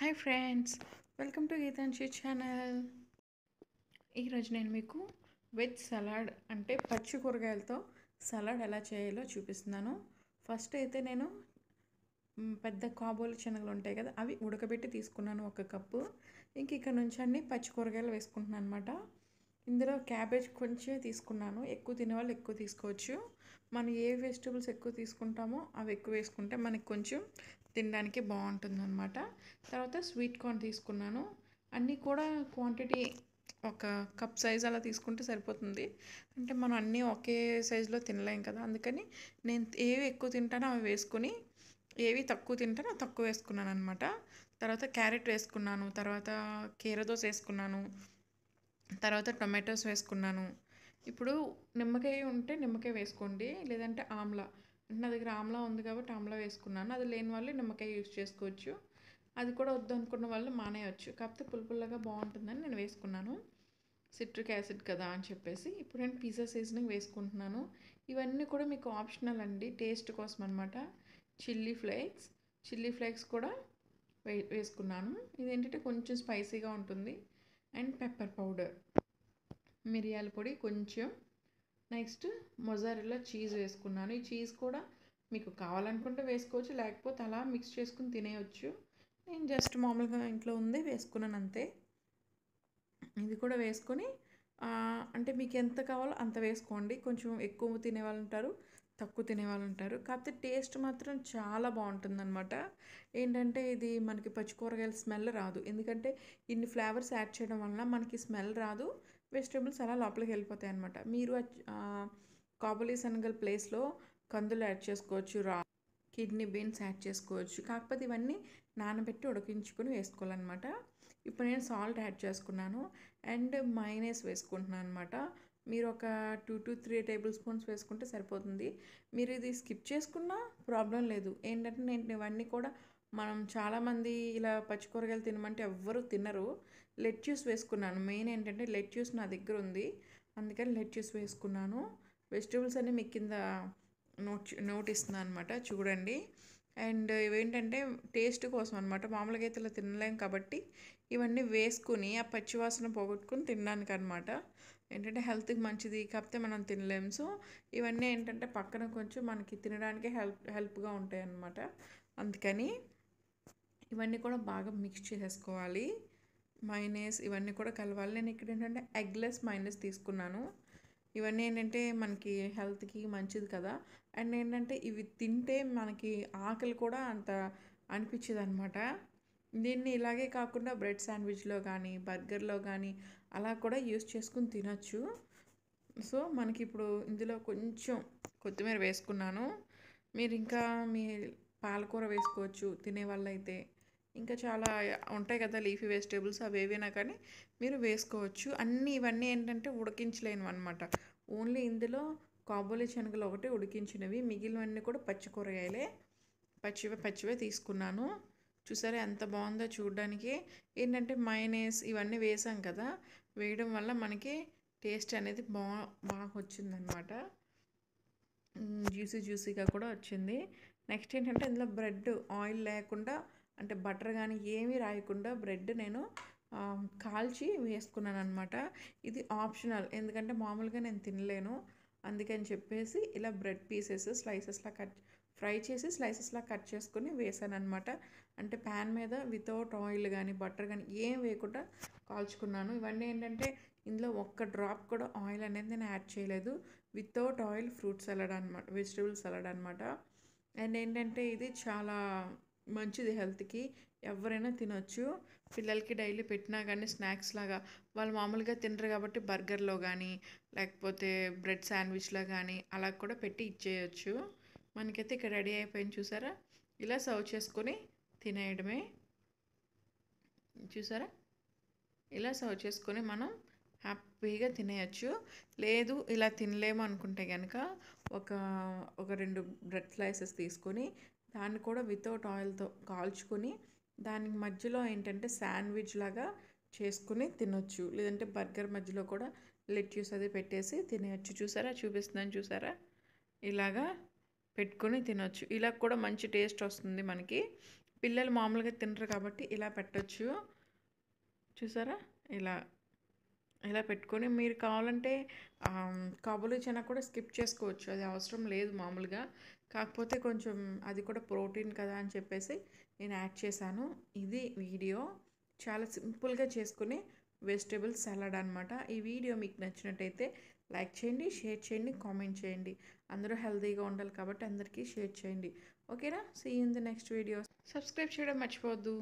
hi friends welcome to Geetanshi channel ఈరోజు నేను మీకు వెజ్ సలాడ్ అంటే పచ్చి కూరగాయలతో సలాడ్ ఎలా చేయాలో చూపిస్తున్నాను ఫస్ట్ అయితే నేను పెద్ద కాబోలు శనగలు ఉంటాయి కదా అవి ఉడకబెట్టి తీసుకున్నాను ఒక కప్పు ఇంక ఇక్కడ నుంచి అన్ని పచ్చి కూరగాయలు వేసుకుంటున్నాను అనమాట ఇందులో క్యాబేజ్ కొంచెం తీసుకున్నాను ఎక్కువ తినేవాళ్ళు ఎక్కువ తీసుకోవచ్చు మనం ఏ వెజిటబుల్స్ ఎక్కువ తీసుకుంటామో అవి ఎక్కువ వేసుకుంటే మనకి కొంచెం తినడానికి బాగుంటుంది అనమాట తర్వాత స్వీట్ కార్న్ తీసుకున్నాను అన్నీ కూడా క్వాంటిటీ ఒక కప్ సైజ్ అలా తీసుకుంటే సరిపోతుంది అంటే మనం అన్నీ ఒకే సైజులో తినలేం కదా అందుకని నేను ఏవి ఎక్కువ తింటానో అవి వేసుకుని ఏవి తక్కువ తింటానో తక్కువ వేసుకున్నాను అనమాట తర్వాత క్యారెట్ వేసుకున్నాను తర్వాత కీరదోస వేసుకున్నాను తర్వాత టొమాటోస్ వేసుకున్నాను ఇప్పుడు నిమ్మకాయ ఉంటే నిమ్మకాయ వేసుకోండి లేదంటే ఆమ్లా నాది దగ్గర ఆమ్లా ఉంది కాబట్టి ఆమ్లా వేసుకున్నాను అది లేని వాళ్ళు నిమ్మకాయ యూస్ చేసుకోవచ్చు అది కూడా వద్దనుకున్న వాళ్ళు మానేయచ్చు కాకపోతే పులుపుల్లగా బాగుంటుందని నేను వేసుకున్నాను సిట్రిక్ యాసిడ్ కదా అని చెప్పేసి ఇప్పుడు నేను పిజ్జా సీజనింగ్ వేసుకుంటున్నాను ఇవన్నీ కూడా మీకు ఆప్షనల్ అండి టేస్ట్ కోసం అనమాట చిల్లీ ఫ్లేక్స్ చిల్లీ ఫ్లేక్స్ కూడా వే వేసుకున్నాను ఇదేంటంటే కొంచెం స్పైసీగా ఉంటుంది అండ్ పెప్పర్ పౌడర్ మిరియాల పొడి కొంచెం నెక్స్ట్ మొజారెల్లా చీజ్ వేసుకున్నాను ఈ చీజ్ కూడా మీకు కావాలనుకుంటే వేసుకోవచ్చు లేకపోతే అలా మిక్స్ చేసుకుని తినేయచ్చు నేను జస్ట్ మామూలుగా ఇంట్లో ఉంది వేసుకున్నాను అంతే ఇది కూడా వేసుకొని అంటే మీకు ఎంత కావాలో అంత వేసుకోండి కొంచెం ఎక్కువ తినేవాళ్ళు ఉంటారు తక్కువ తినేవాళ్ళు ఉంటారు కాకపోతే టేస్ట్ మాత్రం చాలా బాగుంటుందన్నమాట ఏంటంటే ఇది మనకి పచ్చి కూరగాయల స్మెల్ రాదు ఎందుకంటే ఇన్ని ఫ్లేవర్స్ యాడ్ చేయడం వల్ల మనకి స్మెల్ రాదు వెజిటేబుల్స్ అలా లోపలికి వెళ్ళిపోతాయి అనమాట మీరు కాబులీ శనగల ప్లేస్లో కందులు యాడ్ చేసుకోవచ్చు రా కిడ్నీ బీన్స్ యాడ్ చేసుకోవచ్చు కాకపోతే ఇవన్నీ నానబెట్టి ఉడికించుకొని వేసుకోవాలన్నమాట ఇప్పుడు నేను సాల్ట్ యాడ్ చేసుకున్నాను అండ్ మైనేస్ వేసుకుంటున్నాను అనమాట మీరు ఒక two to three tablespoons వేసుకుంటే సరిపోతుంది మీరు ఇది స్కిప్ చేసుకున్నా ప్రాబ్లం లేదు ఏంటంటే నేను ఇవన్నీ కూడా మనం చాలామంది ఇలా పచ్చి కూరగాయలు తినమంటే ఎవ్వరు తినరు లెట్యూస్ వేసుకున్నాను మెయిన్ ఏంటంటే లెట్యూస్ నా దగ్గర ఉంది అందుకని లెట్యూస్ వేసుకున్నాను వెజిటేబుల్స్ అన్నీ మీకు కింద నోట్ నోట్ అనమాట చూడండి అండ్ ఇవేంటంటే టేస్ట్ కోసం అనమాట మామూలుగా అయితే ఇలా తినలేం కాబట్టి ఇవన్నీ వేసుకుని ఆ పచ్చివాసన పోగొట్టుకుని తినడానికి అనమాట ఏంటంటే హెల్త్కి మంచిది కాకపోతే మనం తినలేం సో ఇవన్నీ ఏంటంటే పక్కన కొంచెం మనకి తినడానికి హెల్ప్ హెల్ప్గా ఉంటాయి అనమాట అందుకని ఇవన్నీ కూడా బాగా మిక్స్ చేసేసుకోవాలి మైనస్ ఇవన్నీ కూడా కలవాలి నేను ఇక్కడ ఏంటంటే ఎగ్లెస్ మైనస్ తీసుకున్నాను ఇవన్నీ ఏంటంటే మనకి హెల్త్కి మంచిది కదా అండ్ ఏంటంటే ఇవి తింటే మనకి ఆకలి కూడా అంత అనిపించదు అనమాట దీన్ని ఇలాగే కాకుండా బ్రెడ్ శాండ్విచ్లో కానీ బర్గర్లో కానీ అలా కూడా యూస్ చేసుకుని తినచ్చు సో మనకి ఇప్పుడు ఇందులో కొంచెం కొత్తిమీర వేసుకున్నాను మీరు ఇంకా మీ పాలకూర వేసుకోవచ్చు తినే వాళ్ళైతే ఇంకా చాలా ఉంటాయి కదా లీఫీ వెజిటేబుల్స్ అవి ఏవైనా కానీ మీరు వేసుకోవచ్చు అన్నీ ఇవన్నీ ఏంటంటే ఉడికించలేనివి అనమాట ఓన్లీ ఇందులో కాబోలి శనగలు ఒకటి ఉడికించినవి మిగిలినవన్నీ కూడా పచ్చి కూరగాయలే పచ్చివే పచ్చివే తీసుకున్నాను చూసారా ఎంత బాగుందో చూడడానికి ఏంటంటే మైనేస్ ఇవన్నీ వేసాం కదా వేయడం వల్ల మనకి టేస్ట్ అనేది బా బాగా వచ్చిందనమాట జ్యూసీ జ్యూసీగా కూడా వచ్చింది నెక్స్ట్ ఏంటంటే ఇందులో బ్రెడ్ ఆయిల్ లేకుండా అంటే బటర్ కానీ ఏమీ రాయకుండా బ్రెడ్ నేను కాల్చి వేసుకున్నాను అనమాట ఇది ఆప్షనల్ ఎందుకంటే మామూలుగా నేను తినలేను అందుకని చెప్పేసి ఇలా బ్రెడ్ పీసెస్ స్లైసెస్లా కట్ ఫ్రై చేసి స్లైసెస్లా కట్ చేసుకుని వేసాను అనమాట అంటే ప్యాన్ మీద వితౌట్ ఆయిల్ కానీ బటర్ కానీ ఏం వేయకుండా కాల్చుకున్నాను ఇవన్నీ ఏంటంటే ఇందులో ఒక్క డ్రాప్ కూడా ఆయిల్ అనేది నేను యాడ్ చేయలేదు వితౌట్ ఆయిల్ ఫ్రూట్ సలాడ్ అనమాట వెజిటబుల్ సలాడ్ అనమాట అండ్ ఏంటంటే ఇది చాలా మంచిది హెల్త్కి ఎవరైనా తినొచ్చు పిల్లలకి డైలీ పెట్టినా కానీ స్నాక్స్ లాగా వాళ్ళు మామూలుగా తినరు కాబట్టి బర్గర్లో కానీ లేకపోతే బ్రెడ్ శాండ్విచ్లో కానీ అలా కూడా పెట్టి ఇచ్చేయచ్చు మనకైతే ఇక్కడ రెడీ అయిపోయింది చూసారా ఇలా సర్వ్ చేసుకొని తినేయడమే చూసారా ఇలా సర్వ్ చేసుకొని మనం హ్యాపీగా తినేయచ్చు లేదు ఇలా తినలేము అనుకుంటే కనుక ఒక ఒక రెండు బ్రెడ్ స్లైసెస్ తీసుకొని దాన్ని కూడా వితౌట్ ఆయిల్తో కాల్చుకొని దానికి మధ్యలో ఏంటంటే శాండ్విచ్ లాగా చేసుకుని తినొచ్చు లేదంటే బర్గర్ మధ్యలో కూడా లెట్యూస్ అది పెట్టేసి తినేయచ్చు చూసారా చూపిస్తున్నాను చూసారా ఇలాగా పెట్టుకొని తినొచ్చు ఇలా కూడా మంచి టేస్ట్ వస్తుంది మనకి పిల్లలు మామూలుగా తినరు కాబట్టి ఇలా పెట్టచ్చు చూసారా ఇలా ఇలా పెట్టుకొని మీరు కావాలంటే కాబులి చెన కూడా స్కిప్ చేసుకోవచ్చు అది అవసరం లేదు మామూలుగా కాకపోతే కొంచెం అది కూడా ప్రోటీన్ కదా అని చెప్పేసి నేను యాడ్ చేశాను ఇది వీడియో చాలా సింపుల్గా చేసుకునే వెజిటేబుల్ సలాడ్ అనమాట ఈ వీడియో మీకు నచ్చినట్టయితే లైక్ చేయండి షేర్ చేయండి కామెంట్ చేయండి అందరూ హెల్తీగా ఉండాలి కాబట్టి అందరికీ షేర్ చేయండి ఓకేనా see in the next video subscribe చేయడం మర్చిపోవద్దు